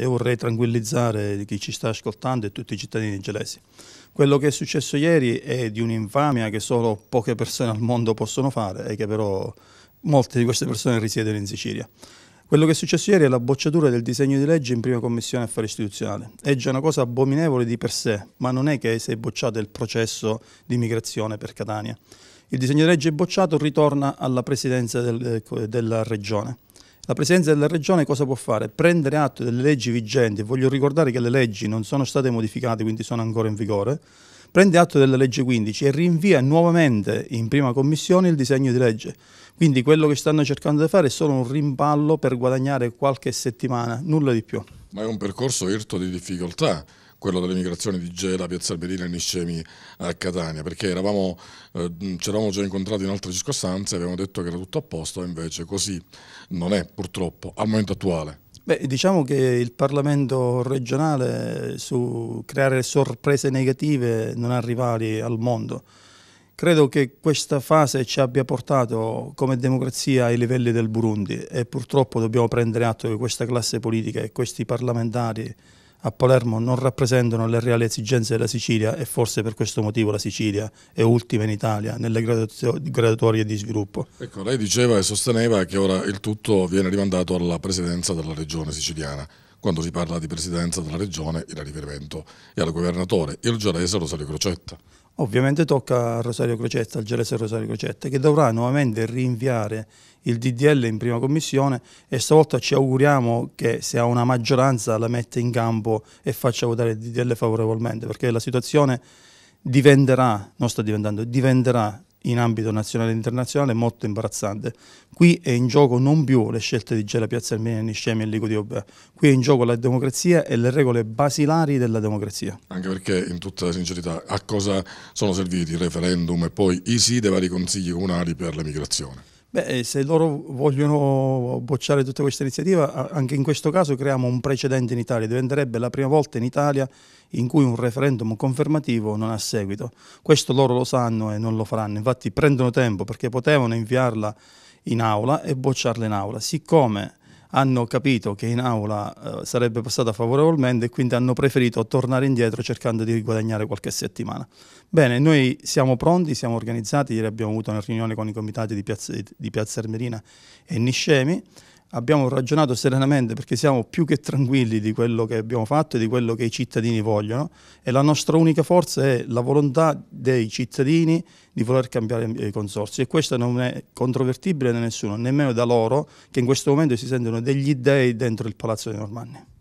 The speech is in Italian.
Io vorrei tranquillizzare chi ci sta ascoltando e tutti i cittadini gelesi. Quello che è successo ieri è di un'infamia che solo poche persone al mondo possono fare e che però molte di queste persone risiedono in Sicilia. Quello che è successo ieri è la bocciatura del disegno di legge in prima commissione affari istituzionali. È già una cosa abominevole di per sé, ma non è che si è bocciato il processo di migrazione per Catania. Il disegno di legge bocciato ritorna alla presidenza del, eh, della regione. La Presidenza della Regione cosa può fare? Prendere atto delle leggi vigenti, voglio ricordare che le leggi non sono state modificate, quindi sono ancora in vigore, prende atto della legge 15 e rinvia nuovamente in prima commissione il disegno di legge. Quindi quello che stanno cercando di fare è solo un rimballo per guadagnare qualche settimana, nulla di più. Ma è un percorso irto di difficoltà quello delle migrazioni di Gela, Piazza Alberina e Niscemi a Catania, perché eravamo, eh, ci eravamo già incontrati in altre circostanze, e avevamo detto che era tutto a posto, invece così non è purtroppo al momento attuale. Beh, diciamo che il Parlamento regionale su creare sorprese negative non ha rivali al mondo. Credo che questa fase ci abbia portato come democrazia ai livelli del Burundi e purtroppo dobbiamo prendere atto che questa classe politica e questi parlamentari a Palermo non rappresentano le reali esigenze della Sicilia e forse per questo motivo la Sicilia è ultima in Italia nelle graduatorie di sviluppo. Ecco, lei diceva e sosteneva che ora il tutto viene rimandato alla presidenza della regione siciliana quando si parla di presidenza della regione il riferimento è al governatore, il gelese Rosario Crocetta. Ovviamente tocca a Rosario Crocetta, al gelese Rosario Crocetta, che dovrà nuovamente rinviare il DDL in prima commissione e stavolta ci auguriamo che se ha una maggioranza la metta in campo e faccia votare il DDL favorevolmente, perché la situazione diventerà, non sta diventando, diventerà in ambito nazionale e internazionale è molto imbarazzante. Qui è in gioco non più le scelte di Gela Piazza Armenia, Niscemi e Lico di Obè, qui è in gioco la democrazia e le regole basilari della democrazia. Anche perché, in tutta sincerità, a cosa sono serviti il referendum e poi i sì dei vari consigli comunali per l'emigrazione? Beh, se loro vogliono bocciare tutta questa iniziativa, anche in questo caso creiamo un precedente in Italia, diventerebbe la prima volta in Italia in cui un referendum confermativo non ha seguito. Questo loro lo sanno e non lo faranno, infatti prendono tempo perché potevano inviarla in aula e bocciarla in aula. Siccome hanno capito che in aula eh, sarebbe passata favorevolmente e quindi hanno preferito tornare indietro cercando di guadagnare qualche settimana. Bene, noi siamo pronti, siamo organizzati, ieri abbiamo avuto una riunione con i comitati di Piazza, di Piazza Ermerina e Niscemi, abbiamo ragionato serenamente perché siamo più che tranquilli di quello che abbiamo fatto e di quello che i cittadini vogliono e la nostra unica forza è la volontà dei cittadini di voler cambiare i eh, consorsi e questo non è controvertibile da nessuno, nemmeno da loro che in questo momento si sentono degli dèi dentro il Palazzo dei Normanni.